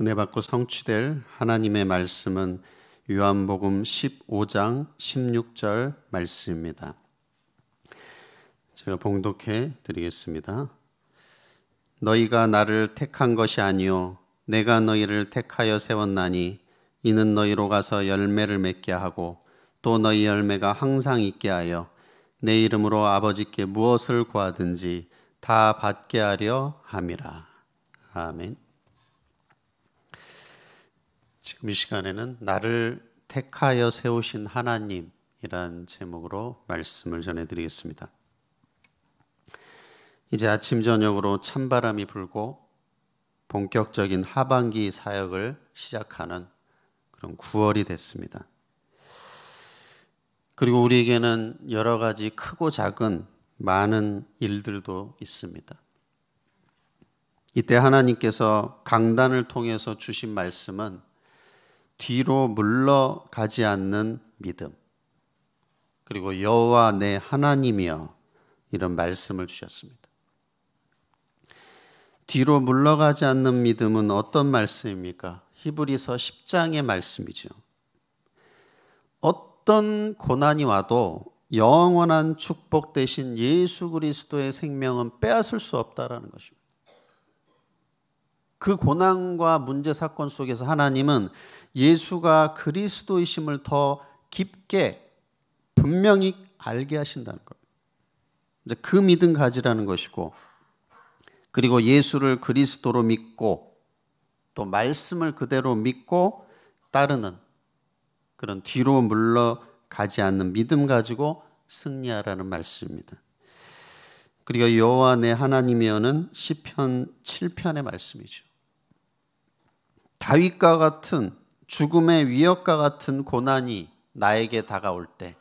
은혜 받고 성취될 하나님의 말씀은 요한복음 15장 16절 말씀입니다. 제가 봉독해 드리겠습니다. 너희가 나를 택한 것이 아니요 내가 너희를 택하여 세웠나니 이는 너희로 가서 열매를 맺게 하고 또 너희 열매가 항상 있게 하여 내 이름으로 아버지께 무엇을 구하든지 다 받게 하려 함이라. 아멘. 지금 이 시간에는 나를 택하여 세우신 하나님이란 제목으로 말씀을 전해드리겠습니다. 이제 아침 저녁으로 찬바람이 불고 본격적인 하반기 사역을 시작하는 그런 9월이 됐습니다. 그리고 우리에게는 여러 가지 크고 작은 많은 일들도 있습니다. 이때 하나님께서 강단을 통해서 주신 말씀은 뒤로 물러가지 않는 믿음. 그리고 여호와 내 하나님이여 이런 말씀을 주셨습니다. 뒤로 물러가지 않는 믿음은 어떤 말씀입니까? 히브리서 10장의 말씀이죠. 어떤 고난이 와도 영원한 축복 대신 예수 그리스도의 생명은 빼앗을 수 없다라는 것입니다. 그 고난과 문제 사건 속에서 하나님은 예수가 그리스도이심을 더 깊게 분명히 알게 하신다는 거니다그 믿음 가지라는 것이고 그리고 예수를 그리스도로 믿고 또 말씀을 그대로 믿고 따르는 그런 뒤로 물러가지 않는 믿음 가지고 승리하라는 말씀입니다. 그리고 여호와 내 하나님이여는 시편 7편의 말씀이죠. 다윗과 같은 죽음의 위협과 같은 고난이 나에게 다가올 때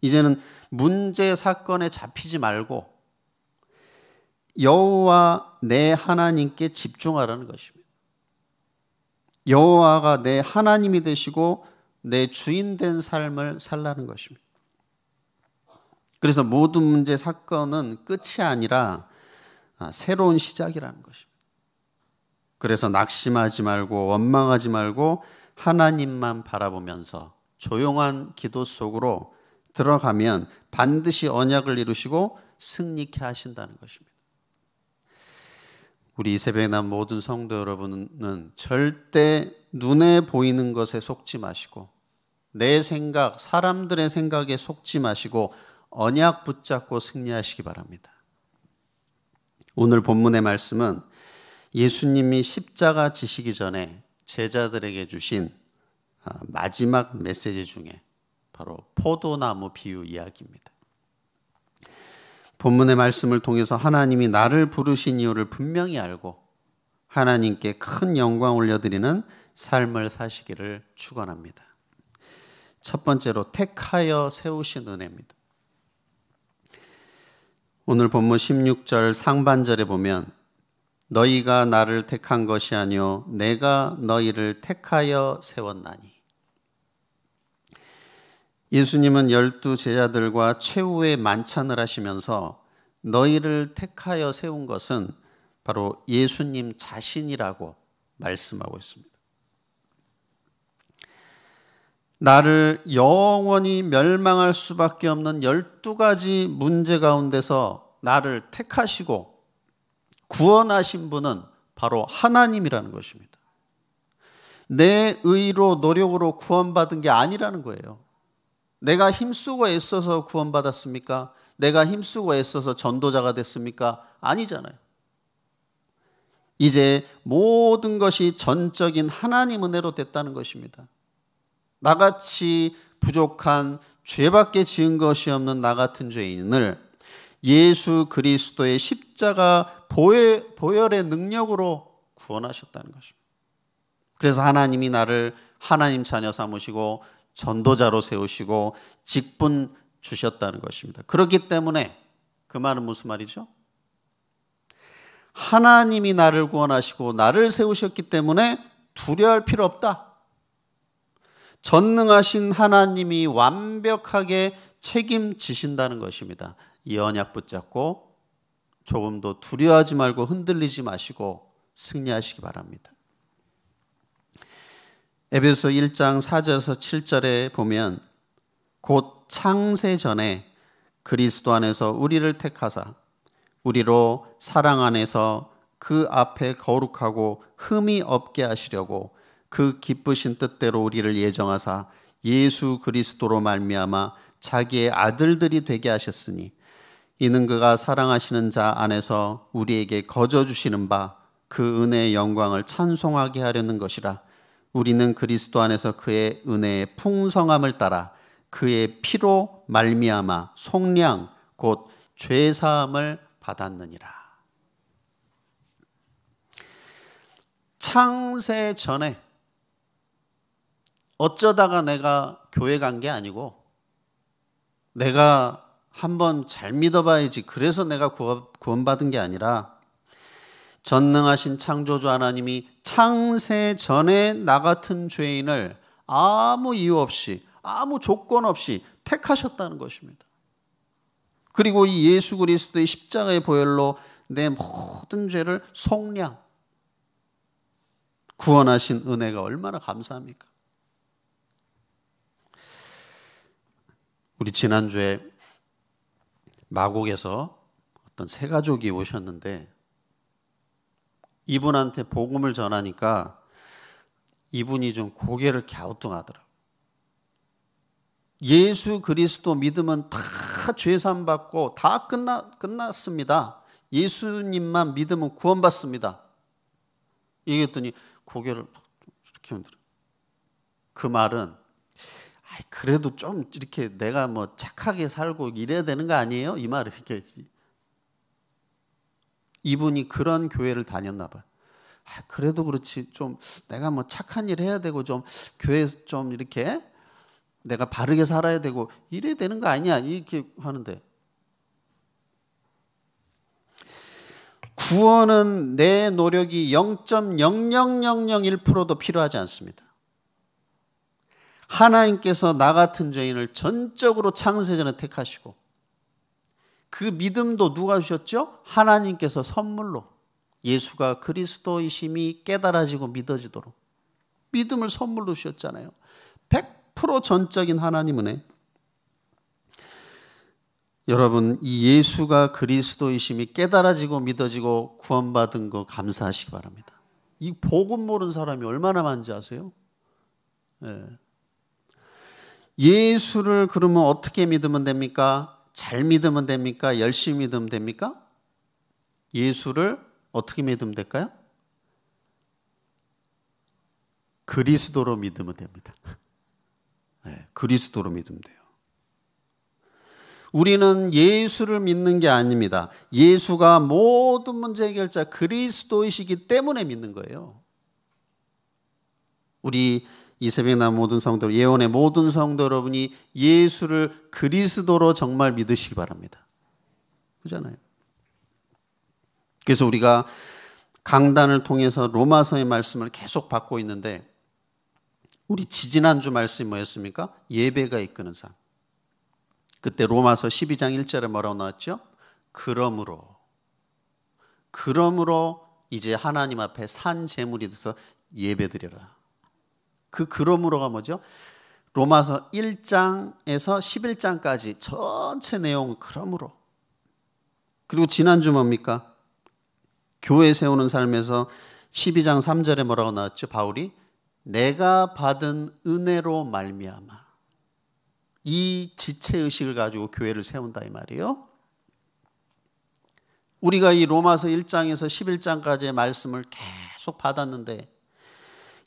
이제는 문제 사건에 잡히지 말고 여호와 내 하나님께 집중하라는 것입니다. 여호와가 내 하나님이 되시고 내 주인 된 삶을 살라는 것입니다. 그래서 모든 문제 사건은 끝이 아니라 새로운 시작이라는 것입니다. 그래서 낙심하지 말고 원망하지 말고 하나님만 바라보면서 조용한 기도 속으로 들어가면 반드시 언약을 이루시고 승리케 하신다는 것입니다. 우리 이 새벽에 난 모든 성도 여러분은 절대 눈에 보이는 것에 속지 마시고 내 생각, 사람들의 생각에 속지 마시고 언약 붙잡고 승리하시기 바랍니다. 오늘 본문의 말씀은 예수님이 십자가 지시기 전에 제자들에게 주신 아, 마지막 메시지 중에 바로 포도나무 비유 이야기입니다. 본문의 말씀을 통해서 하나님이 나를 부르신 이유를 분명히 알고 하나님께 큰 영광 올려드리는 삶을 사시기를 축원합니다. 첫 번째로 택하여 세우신 은혜입니다. 오늘 본문 16절 상반절에 보면 너희가 나를 택한 것이 아니오 내가 너희를 택하여 세웠나니 예수님은 열두 제자들과 최후의 만찬을 하시면서 너희를 택하여 세운 것은 바로 예수님 자신이라고 말씀하고 있습니다. 나를 영원히 멸망할 수밖에 없는 열두 가지 문제 가운데서 나를 택하시고 구원하신 분은 바로 하나님이라는 것입니다. 내 의로 노력으로 구원받은 게 아니라는 거예요. 내가 힘쓰고 애써서 구원받았습니까? 내가 힘쓰고 애써서 전도자가 됐습니까? 아니잖아요. 이제 모든 것이 전적인 하나님 은혜로 됐다는 것입니다. 나같이 부족한 죄밖에 지은 것이 없는 나 같은 죄인을 예수 그리스도의 십자가 보혈의 능력으로 구원하셨다는 것입니다. 그래서 하나님이 나를 하나님 자녀 삼으시고 전도자로 세우시고 직분 주셨다는 것입니다. 그렇기 때문에 그 말은 무슨 말이죠? 하나님이 나를 구원하시고 나를 세우셨기 때문에 두려할 필요 없다. 전능하신 하나님이 완벽하게 책임지신다는 것입니다. 연약 붙잡고 조금도 두려워하지 말고 흔들리지 마시고 승리하시기 바랍니다. 에베소 1장 4절에서 7절에 보면 곧 창세 전에 그리스도 안에서 우리를 택하사 우리로 사랑 안에서 그 앞에 거룩하고 흠이 없게 하시려고 그 기쁘신 뜻대로 우리를 예정하사 예수 그리스도로 말미암아 자기의 아들들이 되게 하셨으니 이는 그가 사랑하시는 자 안에서 우리에게 거저 주시는 바 그 은혜의 영광을 찬송하게 하려는 것이라 우리는 그리스도 안에서 그의 은혜의 풍성함을 따라 그의 피로 말미암아 속량 곧 죄 사함을 받았느니라 창세 전에 어쩌다가 내가 교회 간 게 아니고 내가 한번 잘 믿어봐야지. 그래서 내가 구원받은 게 아니라 전능하신 창조주 하나님이 창세 전에 나 같은 죄인을 아무 이유 없이, 아무 조건 없이 택하셨다는 것입니다. 그리고 이 예수 그리스도의 십자가의 보혈로 내 모든 죄를 속량 구원하신 은혜가 얼마나 감사합니까? 우리 지난주에 마곡에서 어떤 세 가족이 오셨는데 이분한테 복음을 전하니까 이분이 좀 고개를 갸우뚱하더라고. 예수 그리스도 믿으면 다 죄산 받고 다 끝나 끝났습니다. 예수님만 믿으면 구원받습니다. 얘기했더니 고개를 이렇게 흔들어. 그 말은 그래도 좀 이렇게 내가 뭐 착하게 살고 이래야 되는 거 아니에요? 이 말을 했겠지. 이분이 그런 교회를 다녔나 봐. 아, 그래도 그렇지 좀 내가 뭐 착한 일 해야 되고 좀교회좀 이렇게 내가 바르게 살아야 되고 이래야 되는 거 아니야? 이렇게 하는데 구원은 내 노력이 0.0001%도 필요하지 않습니다. 하나님께서 나 같은 죄인을 전적으로 창세전에 택하시고 그 믿음도 누가 주셨죠? 하나님께서 선물로 예수가 그리스도이심이 깨달아지고 믿어지도록 믿음을 선물로 주셨잖아요. 100% 전적인 하나님 은혜. 여러분 이 예수가 그리스도이심이 깨달아지고 믿어지고 구원받은 거 감사하시기 바랍니다. 이 복음 모르는 사람이 얼마나 많은지 아세요? 예. 예수를 그러면 어떻게 믿으면 됩니까? 잘 믿으면 됩니까? 열심히 믿으면 됩니까? 예수를 어떻게 믿으면 될까요? 그리스도로 믿으면 됩니다. 네, 그리스도로 믿으면 돼요. 우리는 예수를 믿는 게 아닙니다. 예수가 모든 문제 해결자 그리스도이시기 때문에 믿는 거예요. 우리 이세백 나 모든 성도 예언의 모든 성도 여러분이 예수를 그리스도로 정말 믿으시기 바랍니다. 그잖아요. 그래서 우리가 강단을 통해서 로마서의 말씀을 계속 받고 있는데 우리 지지난주 말씀이 뭐였습니까? 예배가 이끄는 삶. 그때 로마서 12장 1절에 뭐라고 나왔죠? 그러므로 그러므로 이제 하나님 앞에 산 제물이 돼서 예배드려라. 그 그러므로가 뭐죠? 로마서 1장에서 11장까지 전체 내용 그러므로. 그리고 지난주 뭡니까? 교회 세우는 삶에서 12장 3절에 뭐라고 나왔죠? 바울이 내가 받은 은혜로 말미암아 이 지체 의식을 가지고 교회를 세운다 이말이요 우리가 이 로마서 1장에서 11장까지의 말씀을 계속 받았는데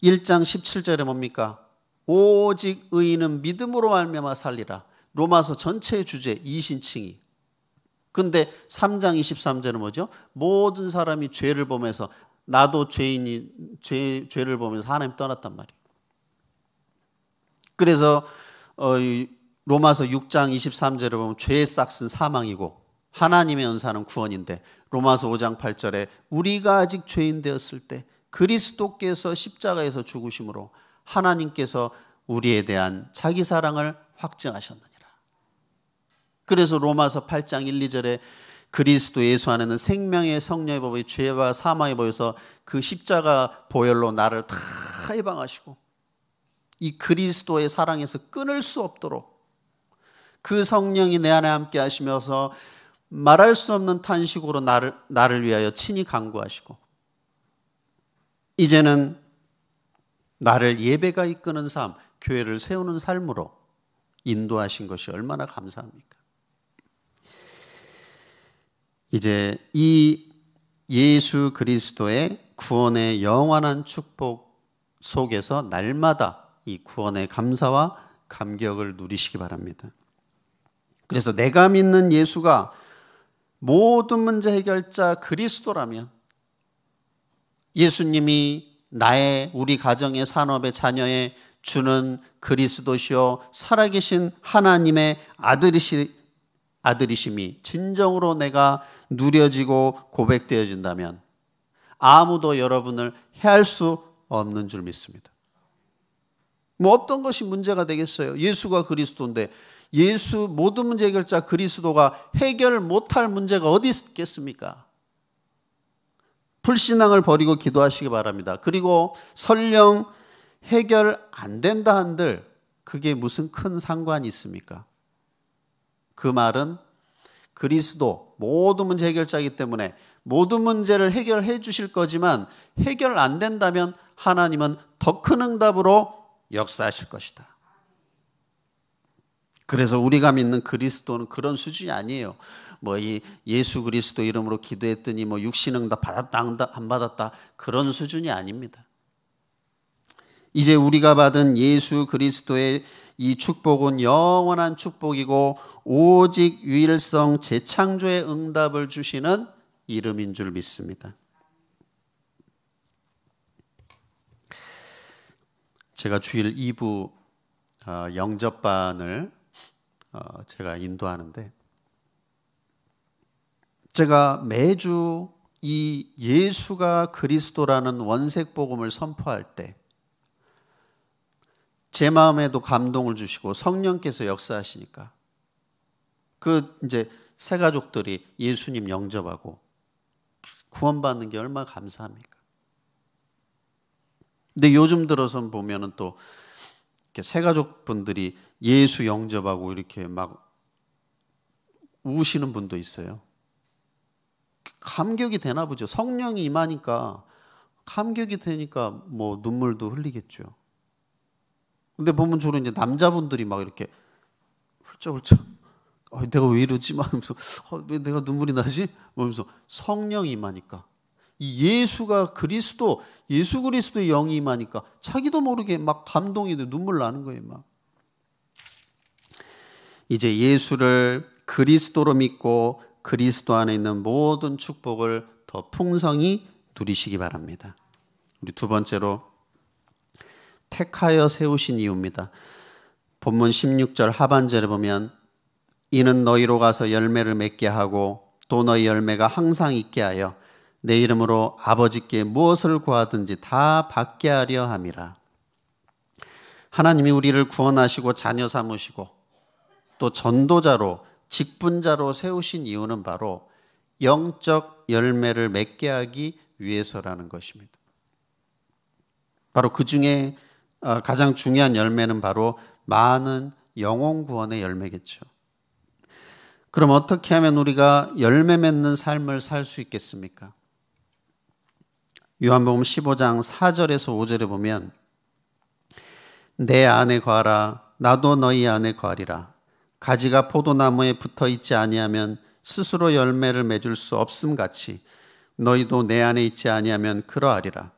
1장 17절에 뭡니까? 오직 의인은 믿음으로 말미암 살리라. 로마서 전체의 주제 이신칭이. 근데 3장 23절은 뭐죠? 모든 사람이 죄를 보면서 나도 죄인이 죄, 죄를 보면서 하나님 떠났단 말이에요. 그래서 어, 로마서 6장 23절에 보면 죄의 싹은 사망이고 하나님의 은사는 구원인데 로마서 5장 8절에 우리가 아직 죄인 되었을 때 그리스도께서 십자가에서 죽으심으로 하나님께서 우리에 대한 자기 사랑을 확증하셨느니라. 그래서 로마서 8장 1, 2절에 그리스도 예수 안에는 생명의 성령의 법의 죄와 사망의 법에서 그 십자가 보혈로 나를 다 해방하시고 이 그리스도의 사랑에서 끊을 수 없도록 그 성령이 내 안에 함께 하시면서 말할 수 없는 탄식으로 나를, 나를 위하여 친히 강구하시고 이제는 나를 예배가 이끄는 삶, 교회를 세우는 삶으로 인도하신 것이 얼마나 감사합니까? 이제 이 예수 그리스도의 구원의 영원한 축복 속에서 날마다 이 구원의 감사와 감격을 누리시기 바랍니다. 그래서 내가 믿는 예수가 모든 문제 해결자 그리스도라면 예수님이 나의 우리 가정의 산업의 자녀의 주는 그리스도시요 살아계신 하나님의 아들이시 아들이심이 진정으로 내가 누려지고 고백되어진다면 아무도 여러분을 해할 수 없는 줄 믿습니다. 뭐 어떤 것이 문제가 되겠어요? 예수가 그리스도인데 예수 모든 문제 결자 그리스도가 해결 못할 문제가 어디 있겠습니까? 불신앙을 버리고 기도하시기 바랍니다. 그리고 설령 해결 안 된다 한들 그게 무슨 큰 상관이 있습니까? 그 말은 그리스도 모든 문제 해결자이기 때문에 모든 문제를 해결해 주실 거지만 해결 안 된다면 하나님은 더 큰 응답으로 역사하실 것이다. 그래서 우리가 믿는 그리스도는 그런 수준이 아니에요. 뭐이 예수 그리스도 이름으로 기도했더니 뭐 육신 응답 받았다 안 받았다 그런 수준이 아닙니다. 이제 우리가 받은 예수 그리스도의 이 축복은 영원한 축복이고 오직 유일성 재창조의 응답을 주시는 이름인 줄 믿습니다. 제가 주일 2부 어, 영접반을 어, 제가 인도하는데 제가 매주 이 예수가 그리스도라는 원색 복음을 선포할 때 제 마음에도 감동을 주시고 성령께서 역사하시니까 그 이제 새 가족들이 예수님 영접하고 구원받는 게 얼마나 감사합니까? 근데 요즘 들어선 보면은 또새 가족분들이 예수 영접하고 이렇게 막 우시는 분도 있어요. 감격이 되나 보죠. 성령이 임하니까 감격이 되니까 뭐 눈물도 흘리겠죠. 근데 보면 주로 이제 남자분들이 막 이렇게 훌쩍훌쩍 아, 내가 왜 이러지? 막 하면서 아, 왜 내가 눈물이 나지? 하면서 성령이 임하니까 이 예수가 그리스도 예수 그리스도의 영이 임하니까 자기도 모르게 막 감동이 돼 눈물 나는 거예요 막 이제 예수를 그리스도로 믿고 그리스도 안에 있는 모든 축복을 더 풍성히 누리시기 바랍니다. 우리 두 번째로 택하여 세우신 이유입니다. 본문 16절 하반절에 보면 이는 너희로 가서 열매를 맺게 하고 또 너희 열매가 항상 있게 하여 내 이름으로 아버지께 무엇을 구하든지 다 받게 하려 함이라. 하나님이 우리를 구원하시고 자녀 삼으시고 또 전도자로 직분자로 세우신 이유는 바로 영적 열매를 맺게 하기 위해서라는 것입니다. 바로 그 중에 아, 가장 중요한 열매는 바로 많은 영혼 구원의 열매겠죠. 그럼 어떻게 하면 우리가 열매 맺는 삶을 살 수 있겠습니까? 요한복음 15장 4절에서 5절에 보면 내 안에 거하라 나도 너희 안에 거하리라 가지가 포도나무에 붙어 있지 아니하면 스스로 열매를 맺을 수 없음 같이 너희도 내 안에 있지 아니하면 그러하리라.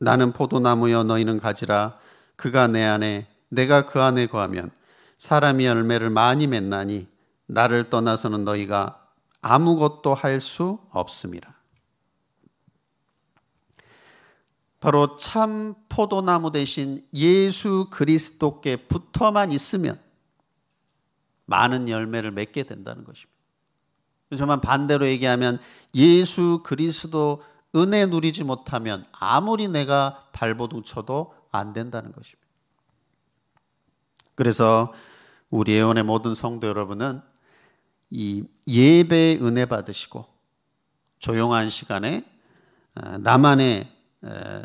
나는 포도나무여 너희는 가지라. 그가 내 안에 내가 그 안에 거하면 사람이 열매를 많이 맺나니 나를 떠나서는 너희가 아무것도 할 수 없음이라. 바로 참 포도나무 대신 예수 그리스도께 붙어만 있으면 많은 열매를 맺게 된다는 것입니다. 저만 반대로 얘기하면 예수 그리스도 은혜 누리지 못하면 아무리 내가 발버둥 쳐도 안 된다는 것입니다. 그래서 우리 예원의 모든 성도 여러분은 이 예배 은혜 받으시고 조용한 시간에 어, 나만의 어,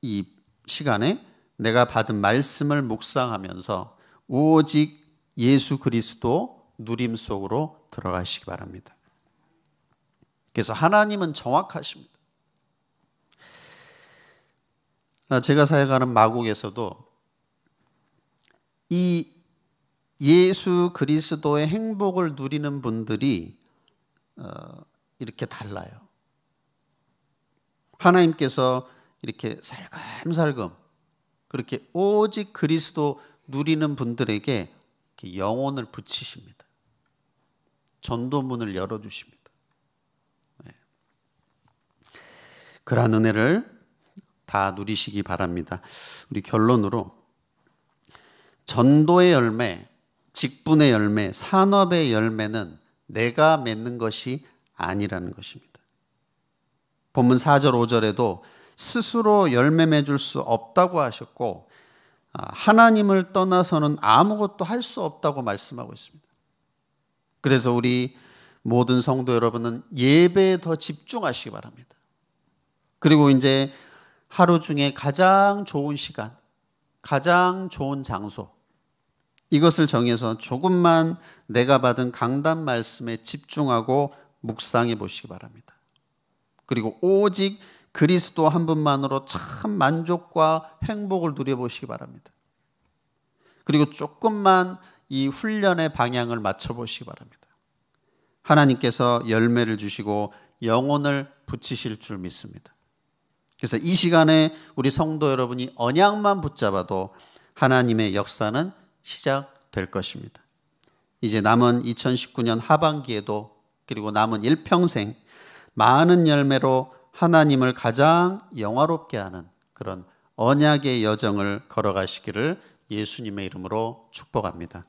이 시간에 내가 받은 말씀을 묵상하면서 오직 예수 그리스도 누림 속으로 들어가시기 바랍니다. 그래서 하나님은 정확하십니다. 아, 제가 사역하는 마곡에서도 이 예수 그리스도의 행복을 누리는 분들이 어, 이렇게 달라요. 하나님께서 이렇게 살금살금 그렇게 오직 그리스도 누리는 분들에게 영혼을 붙이십니다. 전도문을 열어주십니다. 네. 그러한 은혜를 다 누리시기 바랍니다. 우리 결론으로 전도의 열매, 직분의 열매, 산업의 열매는 내가 맺는 것이 아니라는 것입니다. 본문 4절, 5절에도 스스로 열매 맺을 수 없다고 하셨고 아, 하나님을 떠나서는 아무것도 할 수 없다고 말씀하고 있습니다. 그래서 우리 모든 성도 여러분은 예배에 더 집중하시기 바랍니다. 그리고 이제 하루 중에 가장 좋은 시간, 가장 좋은 장소, 이것을 정해서 조금만 내가 받은 강단 말씀에 집중하고 묵상해 보시기 바랍니다. 그리고 오직 그리스도 한 분만으로 참 만족과 행복을 누려보시기 바랍니다. 그리고 조금만 이 훈련의 방향을 맞춰보시기 바랍니다. 하나님께서 열매를 주시고 영혼을 붙이실 줄 믿습니다. 그래서 이 시간에 우리 성도 여러분이 언약만 붙잡아도 하나님의 역사는 시작될 것입니다. 이제 남은 2019년 하반기에도 그리고 남은 일평생 많은 열매로 하나님을 가장 영화롭게 하는 그런 언약의 여정을 걸어가시기를 예수님의 이름으로 축복합니다.